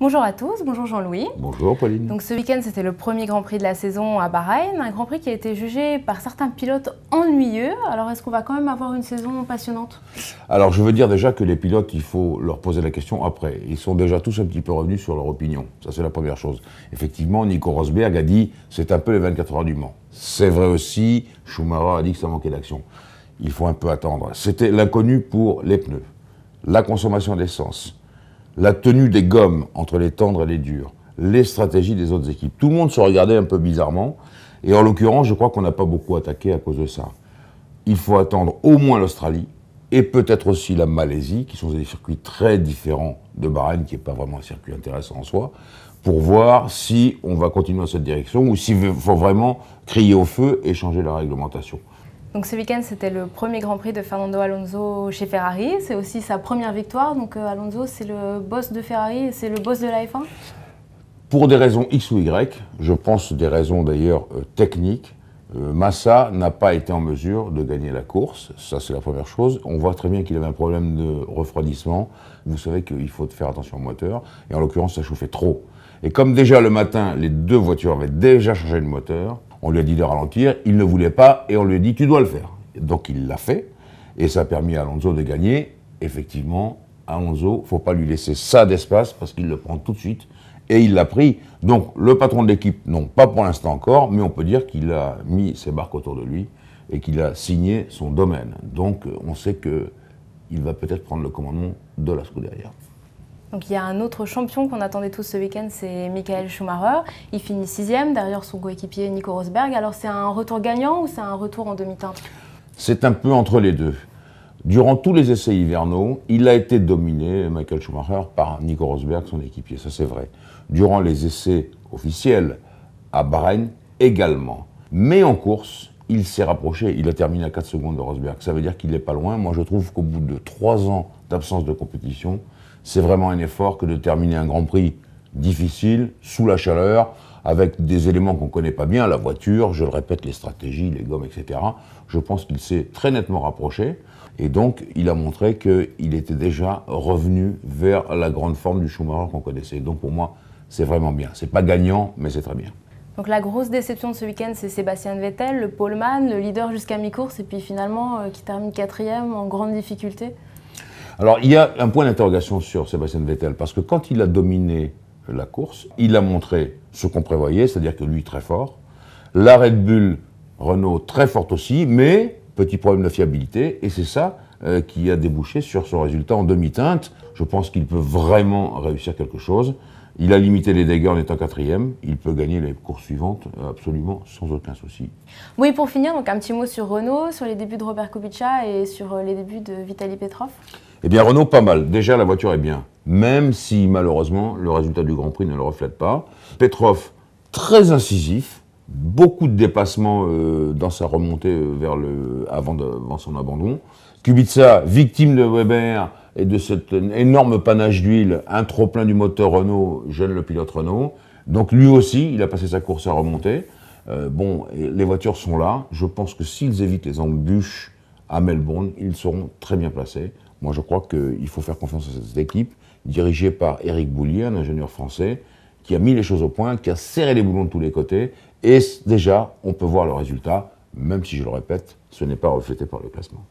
Bonjour à tous, bonjour Jean-Louis. Bonjour Pauline. Donc ce week-end, c'était le premier Grand Prix de la saison à Bahreïn, un Grand Prix qui a été jugé par certains pilotes ennuyeux. Alors est-ce qu'on va quand même avoir une saison passionnante Alors je veux dire déjà que les pilotes, il faut leur poser la question après. Ils sont déjà tous un petit peu revenus sur leur opinion. Ça c'est la première chose. Effectivement, Nico Rosberg a dit c'est un peu les 24 heures du Mans. C'est vrai aussi, Schumacher a dit que ça manquait d'action. Il faut un peu attendre. C'était l'inconnu pour les pneus, la consommation d'essence la tenue des gommes entre les tendres et les durs, les stratégies des autres équipes. Tout le monde se regardait un peu bizarrement, et en l'occurrence, je crois qu'on n'a pas beaucoup attaqué à cause de ça. Il faut attendre au moins l'Australie, et peut-être aussi la Malaisie, qui sont des circuits très différents de Bahreïn, qui n'est pas vraiment un circuit intéressant en soi, pour voir si on va continuer dans cette direction, ou s'il faut vraiment crier au feu et changer la réglementation. Donc ce week-end, c'était le premier Grand Prix de Fernando Alonso chez Ferrari. C'est aussi sa première victoire. Donc euh, Alonso, c'est le boss de Ferrari c'est le boss de la F1 Pour des raisons X ou Y, je pense des raisons d'ailleurs euh, techniques, euh, Massa n'a pas été en mesure de gagner la course, ça c'est la première chose. On voit très bien qu'il avait un problème de refroidissement. Vous savez qu'il faut faire attention au moteur, et en l'occurrence ça chauffait trop. Et comme déjà le matin, les deux voitures avaient déjà changé de moteur, on lui a dit de ralentir, il ne voulait pas et on lui a dit tu dois le faire. Donc il l'a fait et ça a permis à Alonso de gagner. Effectivement, Alonso, faut pas lui laisser ça d'espace parce qu'il le prend tout de suite et il l'a pris. Donc le patron de l'équipe, non, pas pour l'instant encore, mais on peut dire qu'il a mis ses barques autour de lui et qu'il a signé son domaine. Donc on sait qu'il va peut-être prendre le commandement de la Scuderia. Donc il y a un autre champion qu'on attendait tous ce week-end, c'est Michael Schumacher. Il finit sixième derrière son coéquipier Nico Rosberg. Alors c'est un retour gagnant ou c'est un retour en demi-teinte C'est un peu entre les deux. Durant tous les essais hivernaux, il a été dominé, Michael Schumacher, par Nico Rosberg, son équipier, ça c'est vrai. Durant les essais officiels à Bahreïn également. Mais en course, il s'est rapproché, il a terminé à 4 secondes de Rosberg. Ça veut dire qu'il n'est pas loin. Moi je trouve qu'au bout de 3 ans d'absence de compétition, c'est vraiment un effort que de terminer un Grand Prix difficile, sous la chaleur, avec des éléments qu'on ne connaît pas bien, la voiture, je le répète, les stratégies, les gommes, etc. Je pense qu'il s'est très nettement rapproché. Et donc, il a montré qu'il était déjà revenu vers la grande forme du Schumacher qu'on connaissait. Donc, pour moi, c'est vraiment bien. C'est pas gagnant, mais c'est très bien. Donc, la grosse déception de ce week-end, c'est Sébastien Vettel, le poleman, le leader jusqu'à mi-course, et puis finalement, euh, qui termine quatrième en grande difficulté. Alors, il y a un point d'interrogation sur Sébastien Vettel, parce que quand il a dominé la course, il a montré ce qu'on prévoyait, c'est-à-dire que lui, très fort. La Red Bull, Renault, très forte aussi, mais petit problème de fiabilité, et c'est ça euh, qui a débouché sur son résultat en demi-teinte. Je pense qu'il peut vraiment réussir quelque chose. Il a limité les dégâts en étant quatrième. Il peut gagner les courses suivantes euh, absolument sans aucun souci. Oui, pour finir, donc un petit mot sur Renault, sur les débuts de Robert Kubica et sur euh, les débuts de Vitaly Petrov. Eh bien, Renault, pas mal. Déjà, la voiture est bien. Même si, malheureusement, le résultat du Grand Prix ne le reflète pas. Petrov, très incisif. Beaucoup de dépassements euh, dans sa remontée euh, vers le, avant, son abandon. Kubica, victime de Weber et de cet énorme panache d'huile, un trop-plein du moteur Renault, jeune le pilote Renault. Donc lui aussi, il a passé sa course à remonter. Euh, bon, les voitures sont là. Je pense que s'ils évitent les embûches à Melbourne, ils seront très bien placés. Moi, je crois qu'il faut faire confiance à cette équipe, dirigée par Éric Boulier, un ingénieur français, qui a mis les choses au point, qui a serré les boulons de tous les côtés. Et déjà, on peut voir le résultat, même si, je le répète, ce n'est pas reflété par le classement.